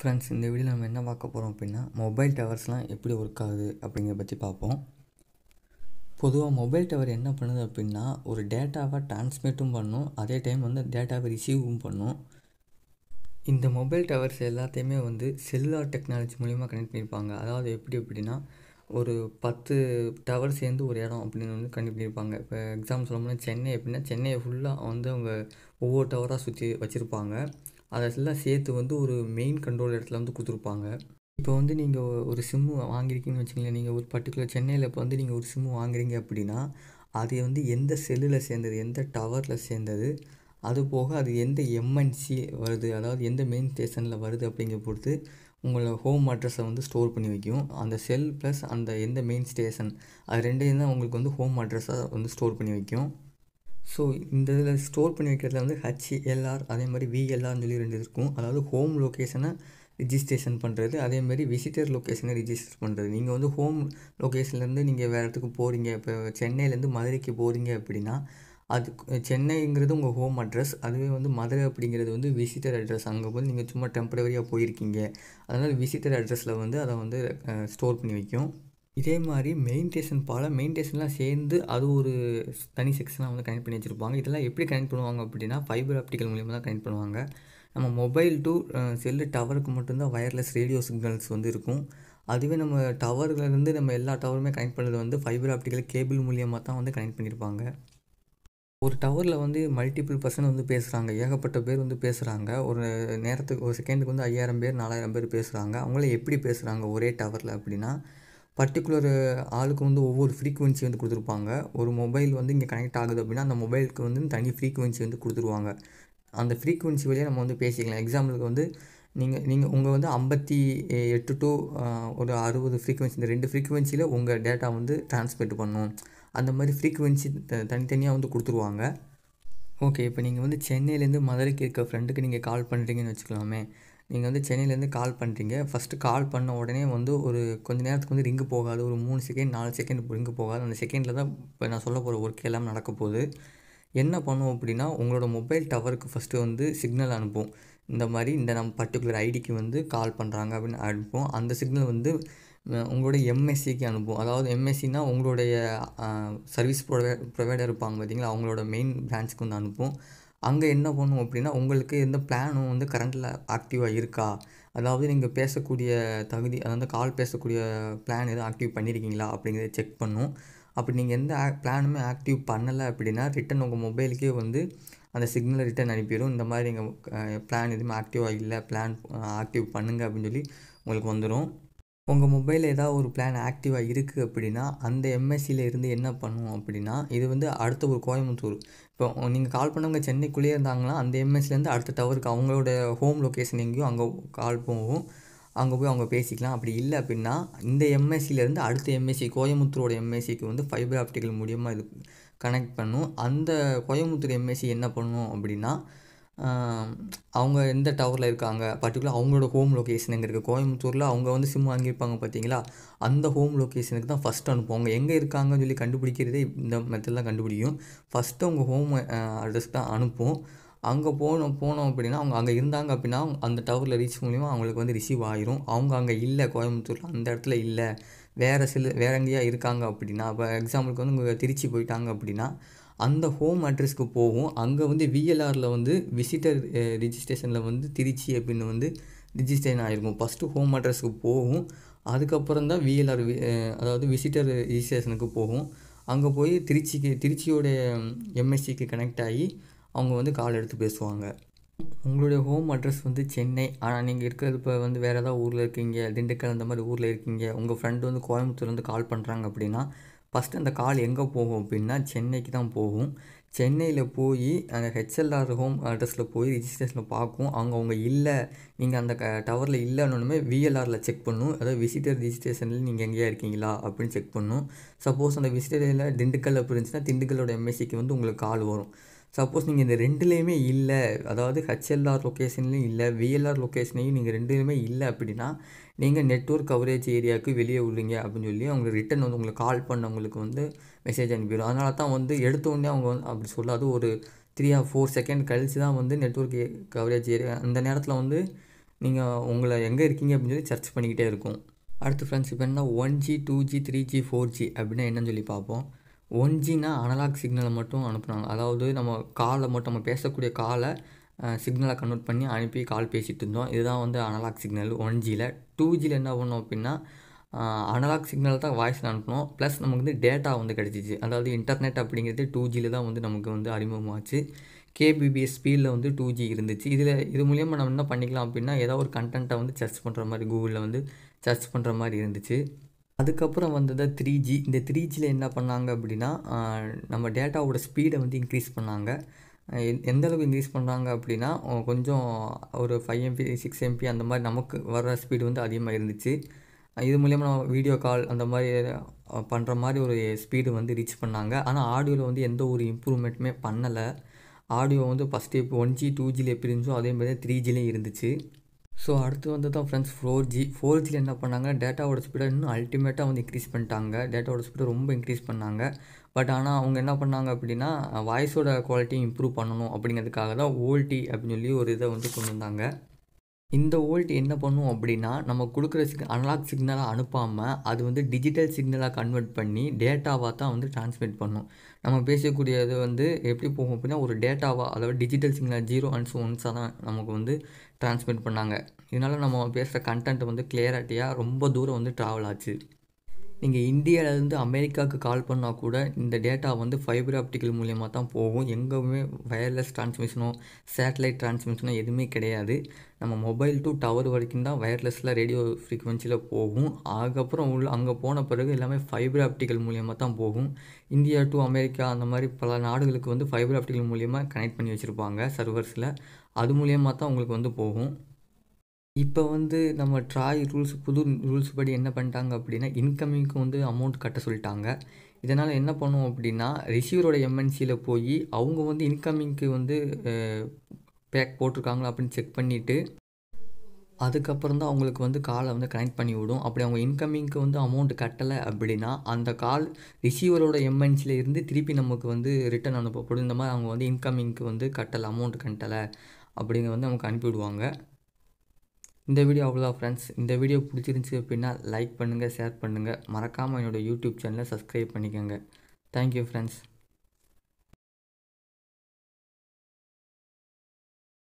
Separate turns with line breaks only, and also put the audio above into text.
friends இந்த வீடியோவில் நம்ம என்ன பார்க்க போகிறோம் அப்படின்னா மொபைல் டவர்ஸ்லாம் எப்படி ஒர்க் ஆகுது அப்படிங்கிறத பற்றி பார்ப்போம் பொதுவாக மொபைல் டவர் என்ன பண்ணுது அப்படின்னா ஒரு டேட்டாவை டிரான்ஸ்மிட்டும் பண்ணும் அதே டைம் வந்து டேட்டாவை ரிசீவும் பண்ணும் இந்த மொபைல் டவர்ஸ் எல்லாத்தையுமே வந்து செல்லுலார் டெக்னாலஜி மூலிமா கனெக்ட் பண்ணியிருப்பாங்க அதாவது எப்படி அப்படின்னா ஒரு பத்து டவர் சேர்ந்து ஒரு இடம் அப்படின்னு வந்து கனெக்ட் பண்ணியிருப்பாங்க இப்போ எக்ஸாம்பிள் சொல்லணும்னா சென்னை அப்படின்னா சென்னையை ஃபுல்லாக வந்து அவங்க ஒவ்வொரு டவராக சுற்றி வச்சுருப்பாங்க அதெல்லாம் சேர்த்து வந்து ஒரு மெயின் கண்ட்ரோல் இடத்துல வந்து கொடுத்துருப்பாங்க இப்போ வந்து நீங்கள் ஒரு சிம்மு வாங்கியிருக்கீங்கன்னு வச்சுக்கோங்களேன் நீங்கள் ஒரு பர்டிகுலர் சென்னையில் இப்போ வந்து நீங்கள் ஒரு சிம்மு வாங்குறீங்க அப்படின்னா அது வந்து எந்த செல்லில் சேர்ந்தது எந்த டவரில் சேர்ந்தது அது போக அது எந்த எம்என்சி வருது அதாவது எந்த மெயின் ஸ்டேஷனில் வருது அப்படிங்கிற பொறுத்து உங்களை ஹோம் அட்ரஸை வந்து ஸ்டோர் பண்ணி வைக்கும் அந்த செல் ப்ளஸ் அந்த எந்த மெயின் ஸ்டேஷன் அது ரெண்டையும் தான் உங்களுக்கு வந்து ஹோம் அட்ரஸாக வந்து ஸ்டோர் பண்ணி வைக்கும் ஸோ இந்த இதில் ஸ்டோர் பண்ணி வைக்கிறதுல வந்து ஹெச்எல்ஆர் அதே மாதிரி விஎல்ஆர்னு சொல்லி ரெண்டு இருக்கும் அதாவது ஹோம் லொக்கேஷனை ரிஜிஸ்ட்ரேஷன் பண்ணுறது அதே மாதிரி விசிட்டர் லொக்கேஷனை ரிஜிஸ்டர் பண்ணுறது நீங்கள் வந்து ஹோம் லொக்கேஷன்லேருந்து நீங்கள் வேறு இடத்துக்கு போகிறீங்க இப்போ சென்னையிலேருந்து மதுரைக்கு போகிறீங்க அப்படின்னா அது சென்னைங்கிறது உங்கள் ஹோம் அட்ரஸ் அதுவே வந்து மதுரை அப்படிங்கிறது வந்து விசிட்டர் அட்ரஸ் அங்கே போய் நீங்கள் சும்மா டெம்பரவரியாக போயிருக்கீங்க அதனால் விசிட்டர் அட்ரஸில் வந்து அதை வந்து ஸ்டோர் பண்ணி வைக்கும் இதே மாதிரி மெயின் ஸ்டேஷன் பாலம் மெயின் ஸ்டேஷன்லாம் சேர்ந்து அது ஒரு தனி செக்ஷனாக வந்து கனெக்ட் பண்ணி வச்சுருப்பாங்க இதெல்லாம் எப்படி கனெக்ட் பண்ணுவாங்க அப்படின்னா ஃபைபர் ஆப்டிக்கல் மூலியமாக தான் கனெக்ட் பண்ணுவாங்க நம்ம மொபைல் டு செல்லு டவருக்கு மட்டும்தான் ஒயர்லெஸ் ரேடியோ சிக்னல்ஸ் வந்து இருக்கும் அதுவே நம்ம டவர்லேருந்து நம்ம எல்லா டவருமே கனெக்ட் பண்ணுறது வந்து ஃபைபர் ஆப்டிக்கல் கேபிள் மூலியமாக தான் வந்து கனெக்ட் பண்ணியிருப்பாங்க ஒரு டவரில் வந்து மல்டிபிள் பர்சன் வந்து பேசுகிறாங்க ஏகப்பட்ட பேர் வந்து பேசுகிறாங்க ஒரு நேரத்துக்கு ஒரு செகண்டுக்கு வந்து ஐயாயிரம் பேர் நாலாயிரம் பேர் பேசுகிறாங்க அவங்கள எப்படி பேசுகிறாங்க ஒரே டவரில் அப்படின்னா பர்டிகுலர் ஆளுக்கு வந்து ஒவ்வொரு ஃப்ரீக்குவென்சி வந்து கொடுத்துருப்பாங்க ஒரு மொபைல் வந்து இங்கே கனெக்ட் ஆகுது அப்படின்னா அந்த மொபைலுக்கு வந்து தனி ஃப்ரீக்குவென்சி வந்து கொடுத்துருவாங்க அந்த ஃப்ரீக்குவென்சி வழியாக நம்ம வந்து பேசிக்கலாம் எக்ஸாம்பிளுக்கு வந்து நீங்கள் நீங்கள் உங்கள் வந்து ஐம்பத்தி எட்டு டு ஒரு அறுபது ஃப்ரீக்குவென்சி இந்த ரெண்டு ஃப்ரீக்குவென்சியில் உங்கள் டேட்டா வந்து டிரான்ஸ்மிட் பண்ணணும் அந்த மாதிரி ஃப்ரீக்குவென்சி தனித்தனியாக வந்து கொடுத்துருவாங்க ஓகே இப்போ நீங்கள் வந்து சென்னையிலேருந்து மதுரைக்கு இருக்க ஃப்ரெண்டுக்கு நீங்கள் கால் பண்ணுறீங்கன்னு வச்சுக்கலாமே நீங்கள் வந்து சென்னையிலேருந்து கால் பண்ணுறீங்க ஃபஸ்ட்டு கால் பண்ண உடனே வந்து ஒரு கொஞ்ச நேரத்துக்கு வந்து ரிங்கு போகாது ஒரு மூணு செகண்ட் நாலு செகண்ட் ரிங்கு போகாது அந்த செகண்டில் தான் இப்போ நான் சொல்ல போகிற ஒர்க் எல்லாம் நடக்க போகுது என்ன பண்ணுவோம் அப்படின்னா உங்களோட மொபைல் டவருக்கு ஃபஸ்ட்டு வந்து சிக்னல் அனுப்பும் இந்த மாதிரி இந்த நம்ம பர்டிகுலர் ஐடிக்கு வந்து கால் பண்ணுறாங்க அப்படின்னு அனுப்புவோம் அந்த சிக்னல் வந்து உங்களுடைய எம்எஸ்சிக்கு அனுப்பும் அதாவது எம்எஸ்சினா உங்களுடைய சர்வீஸ் ப்ரொவை ப்ரொவைடர் இருப்பாங்க பார்த்தீங்களா அவங்களோட மெயின் பிரான்ச்சுக்கு வந்து அனுப்புவோம் அங்கே என்ன பண்ணும் அப்படின்னா உங்களுக்கு எந்த பிளானும் வந்து கரண்ட்டில் ஆக்டிவாக இருக்கா அதாவது நீங்கள் பேசக்கூடிய தகுதி அதாவது கால் பேசக்கூடிய பிளான் எதுவும் ஆக்டிவ் பண்ணியிருக்கீங்களா அப்படிங்கிறத செக் பண்ணும் அப்படி நீங்கள் எந்த பிளானுமே ஆக்டிவ் பண்ணலை அப்படின்னா ரிட்டன் உங்கள் மொபைலுக்கே வந்து அந்த சிக்னலை ரிட்டன் அனுப்பிடும் இந்த மாதிரி எங்கள் பிளான் எதுவுமே ஆக்டிவாக இல்லை பிளான் ஆக்டிவ் பண்ணுங்கள் அப்படின்னு சொல்லி உங்களுக்கு வந்துடும் உங்கள் மொபைலில் ஏதாவது ஒரு பிளான் ஆக்டிவாக இருக்குது அப்படின்னா அந்த எம்எஸ்சியில் இருந்து என்ன பண்ணுவோம் அப்படின்னா இது வந்து அடுத்த ஒரு கோயம்புத்தூர் இப்போ நீங்கள் கால் பண்ணவங்க சென்னைக்குள்ளேயே இருந்தாங்கன்னா அந்த எம்எஸ்சிலேருந்து அடுத்த டவருக்கு அவங்களோட ஹோம் லொக்கேஷன் எங்கேயும் அங்கே கால் போகும் அங்கே போய் அவங்க பேசிக்கலாம் அப்படி இல்லை அப்படின்னா இந்த எம்எஸ்சிலேருந்து அடுத்த எம்எஸ்சி கோயம்புத்தூரோட எம்எஸ்சிக்கு வந்து ஃபைபர் ஆப்டிக்கல் மூலியமாக இது கனெக்ட் பண்ணும் அந்த கோயம்புத்தூர் எம்எஸ்சி என்ன பண்ணும் அப்படின்னா அவங்க எந்த டவரில் இருக்காங்க பர்டிகுலர் அவங்களோட ஹோம் லொக்கேஷன் எங்கே இருக்குது கோயம்புத்தூரில் அவங்க வந்து சிம் வாங்கியிருப்பாங்க பார்த்தீங்களா அந்த ஹோம் லொக்கேஷனுக்கு தான் ஃபஸ்ட் அனுப்புவாங்க எங்கே இருக்காங்கன்னு சொல்லி கண்டுபிடிக்கிறதே இந்த தான் கண்டுபிடிக்கும் ஃபஸ்ட்டு அவங்க ஹோம் அட்ரஸ் தான் அனுப்பும் அங்கே போனோம் போனோம் அப்படின்னா அவங்க அங்கே இருந்தாங்க அப்படின்னா அந்த டவரில் ரீச் மூலிமா அவங்களுக்கு வந்து ரிசீவ் ஆயிரும் அவங்க அங்கே இல்லை கோயம்புத்தூரில் அந்த இடத்துல இல்லை வேறு சில வேற எங்கேயா இருக்காங்க அப்படின்னா இப்போ எக்ஸாம்பிளுக்கு வந்து திருச்சி போயிட்டாங்க அப்படின்னா அந்த ஹோம் அட்ரஸ்க்கு போகும் அங்கே வந்து விஎல்ஆரில் வந்து விசிட்டர் ரிஜிஸ்ட்ரேஷனில் வந்து திருச்சி அப்படின்னு வந்து ரிஜிஸ்ட்ரேஷன் ஆகிருக்கும் ஃபஸ்ட்டு ஹோம் அட்ரஸ்க்கு போகும் அதுக்கப்புறம் தான் விஎல்ஆர் அதாவது விசிட்டர் ரிஜிஸ்ட்ரேஷனுக்கு போகும் அங்கே போய் திருச்சிக்கு திருச்சியோடைய எம்எஸ்சிக்கு கனெக்ட் ஆகி அவங்க வந்து கால் எடுத்து பேசுவாங்க உங்களுடைய ஹோம் அட்ரஸ் வந்து சென்னை ஆனால் நீங்கள் இருக்கிறது இப்போ வந்து வேறு ஏதாவது ஊரில் இருக்கீங்க திண்டுக்கல் அந்த மாதிரி ஊரில் இருக்கீங்க உங்கள் ஃப்ரெண்டு வந்து கோயம்புத்தூர்லேருந்து கால் பண்ணுறாங்க அப்படின்னா ஃபஸ்ட்டு அந்த கால் எங்கே போகும் அப்படின்னா சென்னைக்கு தான் போகும் சென்னையில் போய் அந்த ஹெச்எல்ஆர் ஹோம் அட்ரஸில் போய் ரிஜிஸ்ட்ரேஷனில் பார்க்கும் அங்கே அவங்க இல்லை நீங்கள் அந்த க டவரில் இல்லைன்னு விஎல்ஆரில் செக் பண்ணும் அதாவது விசிட்டர் ரிஜிஸ்ட்ரேஷனில் நீங்கள் எங்கேயா இருக்கீங்களா அப்படின்னு செக் பண்ணும் சப்போஸ் அந்த விசிட்டரில் திண்டுக்கல் அப்படி இருந்துச்சுன்னா திண்டுக்கலோட எம்எஸ்சிக்கு வந்து உங்களுக்கு கால் வரும் சப்போஸ் நீங்கள் இந்த ரெண்டுலேயுமே இல்லை அதாவது ஹெச்எல்ஆர் லொக்கேஷன்லேயும் இல்லை விஎல்ஆர் லொக்கேஷன்லையும் நீங்கள் ரெண்டுலேயுமே இல்லை அப்படின்னா நீங்கள் நெட்ஒர்க் கவரேஜ் ஏரியாவுக்கு வெளியே விடுங்க அப்படின்னு சொல்லி அவங்க ரிட்டன் வந்து உங்களுக்கு கால் பண்ணவங்களுக்கு வந்து மெசேஜ் அனுப்பிடும் அதனால தான் வந்து எடுத்தோடனே அவங்க வந்து அப்படி சொல்லாது ஒரு த்ரீ ஆர் ஃபோர் செகண்ட் கழித்து தான் வந்து நெட்ஒர்க் கவரேஜ் ஏரியா அந்த நேரத்தில் வந்து நீங்கள் உங்களை எங்கே இருக்கீங்க அப்படின்னு சொல்லி சர்ச் பண்ணிக்கிட்டே இருக்கும் அடுத்து ஃப்ரெண்ட்ஸ் இப்போ என்ன one G two G three G four G அப்படின்னா என்னன்னு சொல்லி பார்ப்போம் ஒன் ஜினா அனலாக் சிக்னலை மட்டும் அனுப்புனாங்க அதாவது நம்ம காலை மட்டும் நம்ம பேசக்கூடிய காலை சிக்னலை கன்வெர்ட் பண்ணி அனுப்பி கால் பேசிகிட்டு இருந்தோம் இதுதான் வந்து அனலாக் சிக்னல் ஒன் ஜியில் டூ ஜியில் என்ன பண்ணோம் அப்படின்னா அனலாக் சிக்னல் தான் வாய்ஸில் அனுப்பினோம் ப்ளஸ் நமக்கு வந்து டேட்டா வந்து கிடச்சிச்சு அதாவது இன்டர்நெட் அப்படிங்கிறது டூ ஜியில் தான் வந்து நமக்கு வந்து அறிமுகமாச்சு கேபிபிஎஸ் ஸ்பீடில் வந்து டூ ஜி இருந்துச்சு இதில் இது மூலியமாக நம்ம என்ன பண்ணிக்கலாம் அப்படின்னா ஏதாவது ஒரு கண்டென்ட்டை வந்து சர்ச் பண்ணுற மாதிரி கூகுளில் வந்து சர்ச் பண்ணுற மாதிரி இருந்துச்சு அதுக்கப்புறம் வந்தது த்ரீ ஜி இந்த த்ரீ ஜியில் என்ன பண்ணாங்க அப்படின்னா நம்ம டேட்டாவோட ஸ்பீடை வந்து இன்க்ரீஸ் பண்ணாங்க எந்த அளவுக்கு இன்க்ரீஸ் பண்ணுறாங்க அப்படின்னா கொஞ்சம் ஒரு ஃபைவ் எம்பி சிக்ஸ் எம்பி அந்த மாதிரி நமக்கு வர்ற ஸ்பீடு வந்து அதிகமாக இருந்துச்சு இது மூலிமா நம்ம வீடியோ கால் அந்த மாதிரி பண்ணுற மாதிரி ஒரு ஸ்பீடு வந்து ரீச் பண்ணாங்க ஆனால் ஆடியோவில் வந்து எந்த ஒரு இம்ப்ரூவ்மெண்ட்டுமே பண்ணலை ஆடியோ வந்து ஃபஸ்ட்டு இப்போ ஒன் ஜி டூ ஜியில் எப்படி இருந்துச்சோ அதே மாதிரி த்ரீ ஜிலையும் இருந்துச்சு ஸோ அடுத்து வந்து தான் ஃப்ரெண்ட்ஸ் ஃபோர் ஜி ஃபோர் ஜியில் என்ன பண்ணாங்க டேட்டாவோட ஸ்பீடை இன்னும் அல்டிமேட்டாக வந்து இன்க்ரீஸ் பண்ணிட்டாங்க டேட்டாவோட ஸ்பீடை ரொம்ப இன்க்ரீஸ் பண்ணாங்க பட் ஆனால் அவங்க என்ன பண்ணாங்க அப்படின்னா வாய்ஸோட குவாலிட்டியும் இம்ப்ரூவ் பண்ணணும் அப்படிங்கிறதுக்காக தான் ஓல்டி அப்படின்னு சொல்லி ஒரு இதை வந்து கொண்டு வந்தாங்க இந்த ஓல்ட் என்ன பண்ணும் அப்படின்னா நம்ம கொடுக்குற சிக் அனலாக் சிக்னலாக அனுப்பாமல் அது வந்து டிஜிட்டல் சிக்னலாக கன்வெர்ட் பண்ணி டேட்டாவாக தான் வந்து டிரான்ஸ்மிட் பண்ணும் நம்ம பேசக்கூடியது வந்து எப்படி போகும் அப்படின்னா ஒரு டேட்டாவாக அதாவது டிஜிட்டல் சிக்னல் ஜீரோ அண்ட்ஸ் ஒன்ஸாக தான் நமக்கு வந்து டிரான்ஸ்மிட் பண்ணாங்க இதனால் நம்ம பேசுகிற கண்டென்ட் வந்து கிளியரிட்டியாக ரொம்ப தூரம் வந்து ட்ராவல் ஆச்சு நீங்கள் இந்தியாவிலேருந்து அமெரிக்காவுக்கு கால் பண்ணால் கூட இந்த டேட்டா வந்து ஃபைபர் ஆப்டிக்கல் மூலியமாக தான் போகும் எங்கேயுமே வயர்லெஸ் ட்ரான்ஸ்மிஷனோ சேட்டலைட் ட்ரான்ஸ்மிஷனோ எதுவுமே கிடையாது நம்ம மொபைல் டு டவர் வரைக்கும் தான் வயர்லெஸில் ரேடியோ ஃப்ரீக்குவென்சியில் போகும் அதுக்கப்புறம் உள்ள அங்கே போன பிறகு எல்லாமே ஃபைபர் ஆப்டிக்கல் மூலியமாக தான் போகும் இந்தியா டு அமெரிக்கா அந்த மாதிரி பல நாடுகளுக்கு வந்து ஃபைபர் ஆப்டிக்கல் மூலியமாக கனெக்ட் பண்ணி வச்சுருப்பாங்க சர்வர்ஸில் அது மூலியமாக தான் உங்களுக்கு வந்து போகும் இப்போ வந்து நம்ம ட்ராய் ரூல்ஸ் புது ரூல்ஸ் படி என்ன பண்ணிட்டாங்க அப்படின்னா இன்கமிங்க்கு வந்து அமௌண்ட் கட்ட சொல்லிட்டாங்க இதனால் என்ன பண்ணுவோம் அப்படின்னா ரிசீவரோட எம்என்சியில் போய் அவங்க வந்து இன்கமிங்க்கு வந்து பேக் போட்டிருக்காங்களா அப்படின்னு செக் பண்ணிவிட்டு அதுக்கப்புறம் தான் அவங்களுக்கு வந்து காலை வந்து கனெக்ட் பண்ணி விடும் அப்படி அவங்க இன்கமிங்க்கு வந்து அமௌண்ட் கட்டலை அப்படின்னா அந்த கால் ரிசீவரோட எம்என்சியில் இருந்து திருப்பி நமக்கு வந்து ரிட்டர்ன் அனுப்பப்படும் இந்த மாதிரி அவங்க வந்து இன்கமிங்க்கு வந்து கட்டலை அமௌண்ட் கட்டலை அப்படிங்கிற வந்து நமக்கு அனுப்பிவிடுவாங்க இந்த வீடியோ அவ்வளோ ஃப்ரெண்ட்ஸ் இந்த வீடியோ பிடிச்சிருந்துச்சி அப்படின்னா லைக் பண்ணுங்கள் ஷேர் பண்ணுங்கள் மறக்காமல் என்னோடய யூடியூப் சேனலை சப்ஸ்கிரைப் பண்ணிக்கோங்க தேங்க்யூ ஃப்ரெண்ட்ஸ்